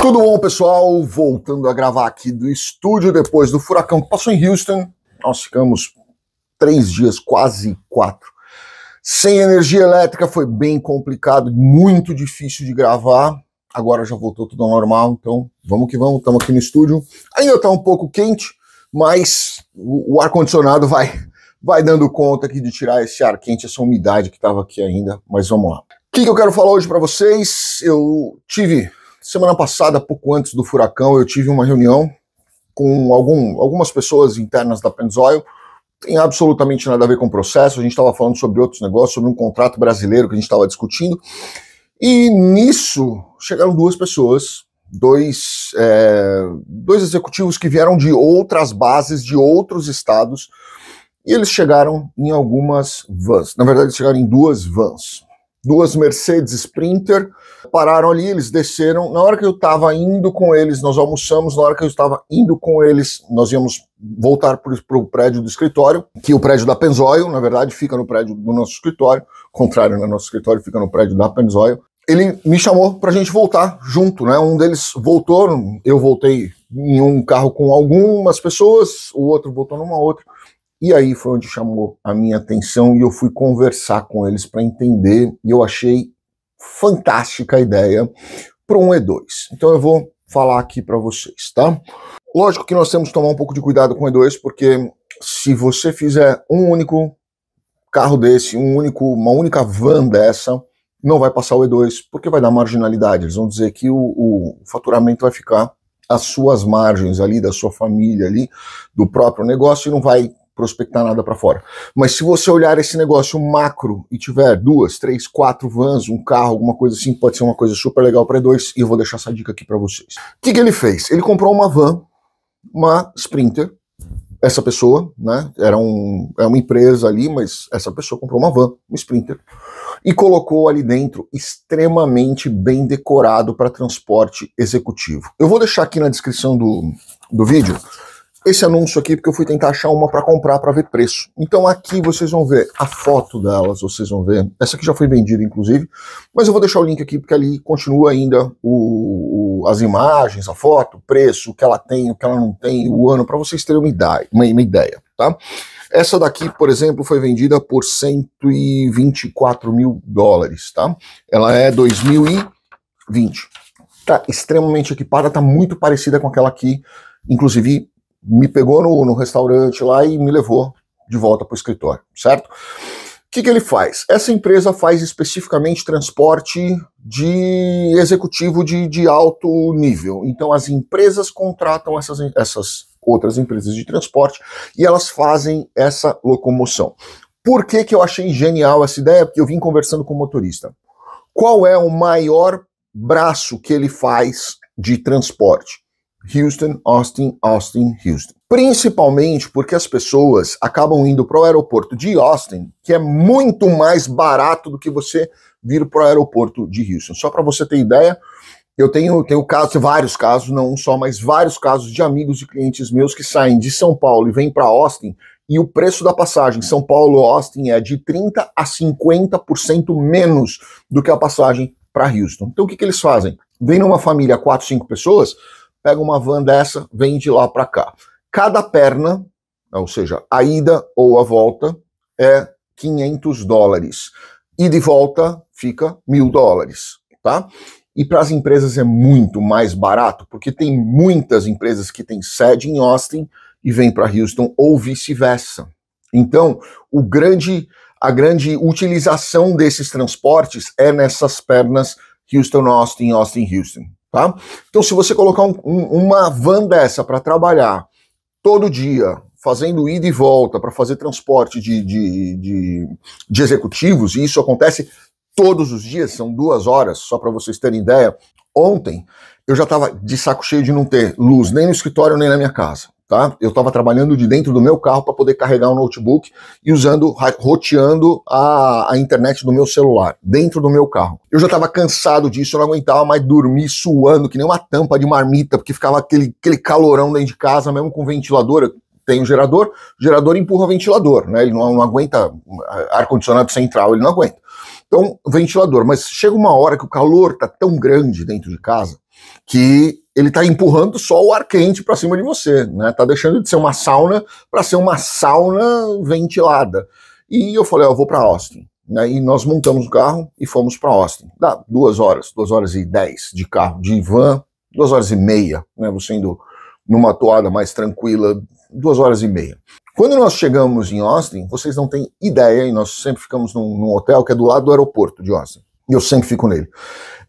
Tudo bom, pessoal? Voltando a gravar aqui do estúdio depois do furacão que passou em Houston. Nós ficamos três dias, quase quatro, sem energia elétrica. Foi bem complicado, muito difícil de gravar. Agora já voltou tudo ao normal, então vamos que vamos. Estamos aqui no estúdio. Ainda está um pouco quente, mas o, ar-condicionado vai, vai dando conta aqui de tirar esse ar quente, essa umidade que estava aqui ainda. Mas vamos lá. O que, que eu quero falar hoje para vocês? Eu tive Semana passada, pouco antes do furacão, eu tive uma reunião com algum, algumas pessoas internas da Penzoil. Tem absolutamente nada a ver com o processo. A gente estava falando sobre outros negócios, sobre um contrato brasileiro que a gente estava discutindo. E nisso chegaram duas pessoas, dois, é, dois executivos que vieram de outras bases, de outros estados, e eles chegaram em algumas vans. Na verdade, chegaram em duas vans duas Mercedes Sprinter, pararam ali, eles desceram. Na hora que eu estava indo com eles, nós almoçamos. Na hora que eu estava indo com eles, nós íamos voltar para o prédio do escritório, que é o prédio da Pennzoil, na verdade, fica no prédio do nosso escritório, contrário, no né, Nosso escritório fica no prédio da Pennzoil. Ele me chamou para a gente voltar junto, né? Um deles voltou, eu voltei em um carro com algumas pessoas, o outro voltou numa outra. E aí foi onde chamou a minha atenção e eu fui conversar com eles para entender, e eu achei fantástica a ideia para um E2. Então eu vou falar aqui para vocês, tá? Lógico que nós temos que tomar um pouco de cuidado com o E2, porque se você fizer um único carro desse, um único, uma única van dessa, não vai passar o E2, porque vai dar marginalidade. Eles vão dizer que o, o faturamento vai ficar às suas margens ali, da sua família ali, do próprio negócio, e não vai prospectar nada para fora. Mas se você olhar esse negócio macro e tiver duas, três, quatro vans, um carro, alguma coisa assim, pode ser uma coisa super legal para dois. E eu vou deixar essa dica aqui para vocês. O que, que ele fez? Ele comprou uma van, uma Sprinter. Essa pessoa, né? Era um, é uma empresa ali, mas essa pessoa comprou uma van, um Sprinter e colocou ali dentro extremamente bem decorado para transporte executivo. Eu vou deixar aqui na descrição do, do vídeo esse anúncio aqui porque eu fui tentar achar uma para comprar para ver preço. Então aqui vocês vão ver a foto delas, vocês vão ver. Essa aqui já foi vendida, inclusive, mas eu vou deixar o link aqui porque ali continua ainda o, o as imagens, a foto, o preço, o que ela tem, o que ela não tem, o ano, para vocês terem uma ideia, uma, uma ideia, tá? Essa daqui, por exemplo, foi vendida por 124 mil dólares, tá? Ela é 2020. Tá extremamente equipada, tá muito parecida com aquela aqui, inclusive me pegou no, no restaurante lá e me levou de volta para o escritório, certo? O que, que, ele faz? Essa empresa faz especificamente transporte de executivo de, de alto nível. Então, as empresas contratam essas, essas outras empresas de transporte e elas fazem essa locomoção. Por que, que eu achei genial essa ideia? Porque eu vim conversando com o motorista. Qual é o maior braço que ele faz de transporte? Houston, Austin, Austin, Houston. Principalmente porque as pessoas acabam indo para o aeroporto de Austin, que é muito mais barato do que você vir para o aeroporto de Houston. Só para você ter ideia, eu tenho, tenho casos, vários casos, não um só, mas vários casos de amigos e clientes meus que saem de São Paulo e vêm para Austin e o preço da passagem São Paulo Austin é de 30 a 50% menos do que a passagem para Houston. Então o que, que eles fazem? Vem numa família quatro, cinco pessoas, pega uma van dessa, vem de lá para cá. Cada perna, ou seja, a ida ou a volta, é 500 dólares. E de volta fica mil dólares, tá? E para as empresas é muito mais barato, porque tem muitas empresas que têm sede em Austin e vêm para Houston ou vice-versa. Então, o grande, a grande utilização desses transportes é nessas pernas Houston-Austin, Austin-Houston tá? Então, se você colocar um, um, uma van dessa para trabalhar todo dia, fazendo ida e volta para fazer transporte de, de, de, de, executivos, e isso acontece todos os dias, são duas horas, só para vocês terem ideia. Ontem eu já estava de saco cheio de não ter luz nem no escritório nem na minha casa tá? Eu estava trabalhando de dentro do meu carro para poder carregar o um notebook e usando, roteando a, a internet do meu celular, dentro do meu carro. Eu já estava cansado disso, eu não aguentava mais dormir suando, que nem uma tampa de marmita, porque ficava aquele, aquele calorão dentro de casa, mesmo com ventilador tem um gerador, o gerador empurra o ventilador, né? Ele não, não aguenta ar-condicionado central, ele não aguenta. Então, ventilador, mas chega uma hora que o calor tá tão grande dentro de casa que ele está empurrando só o ar quente para cima de você, né? Tá deixando de ser uma sauna para ser uma sauna ventilada. E eu falei, ó, eu vou para Austin. Né? E nós montamos o carro e fomos para Austin. Dá duas horas, duas horas e dez de carro, de van, duas horas e meia, né? Você indo numa toada mais tranquila, duas horas e meia. Quando nós chegamos em Austin, vocês não têm ideia, e nós sempre ficamos num, num hotel que é do lado do aeroporto de Austin eu sempre fico nele.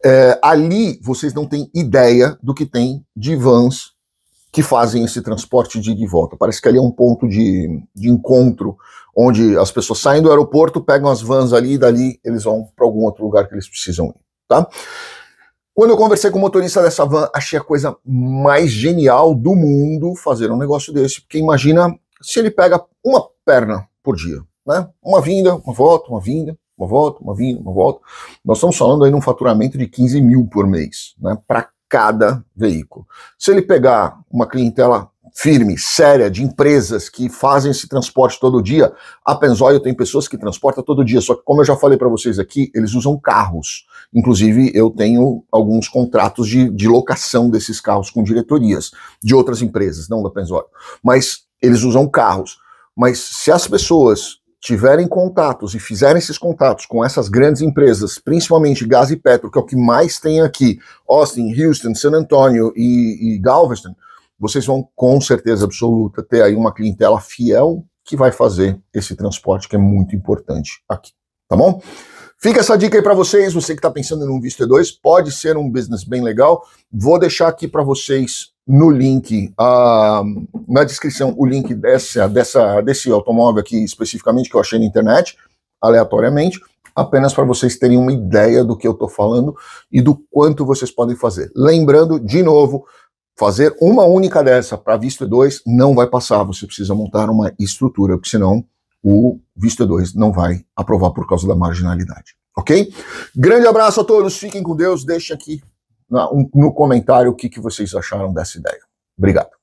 É, ali vocês não têm ideia do que tem de vans que fazem esse transporte de ida e volta. Parece que ali é um ponto de, de encontro onde as pessoas saem do aeroporto, pegam as vans ali e dali eles vão para algum outro lugar que eles precisam ir, tá? Quando eu conversei com o motorista dessa van, achei a coisa mais genial do mundo fazer um negócio desse, porque imagina se ele pega uma perna por dia, né? Uma vinda, uma volta, uma vinda, uma volta, uma vinda, uma volta. Nós estamos falando aí de um faturamento de 15 mil por mês, né, para cada veículo. Se ele pegar uma clientela firme, séria, de empresas que fazem esse transporte todo dia, a Penzóio tem pessoas que transportam todo dia, só que como eu já falei para vocês aqui, eles usam carros. Inclusive, eu tenho alguns contratos de, de locação desses carros com diretorias de outras empresas, não da Penzóio. Mas eles usam carros. Mas se as pessoas tiverem contatos e fizerem esses contatos com essas grandes empresas, principalmente Gás e Petro, que é o que mais tem aqui, Austin, Houston, San Antonio e, e Galveston, vocês vão com certeza absoluta ter aí uma clientela fiel que vai fazer esse transporte que é muito importante aqui, tá bom? Fica essa dica aí para vocês, você que está pensando em um visto E2, pode ser um business bem legal. Vou deixar aqui para vocês no link, a, ah, na descrição, o link dessa, dessa, desse automóvel aqui especificamente que eu achei na internet, aleatoriamente, apenas para vocês terem uma ideia do que eu estou falando e do quanto vocês podem fazer. Lembrando, de novo, fazer uma única dessa para visto E2 não vai passar, você precisa montar uma estrutura, porque senão o visto E2 não vai aprovar por causa da marginalidade, ok? Grande abraço a todos, fiquem com Deus, deixe aqui no comentário o que, que vocês acharam dessa ideia. Obrigado.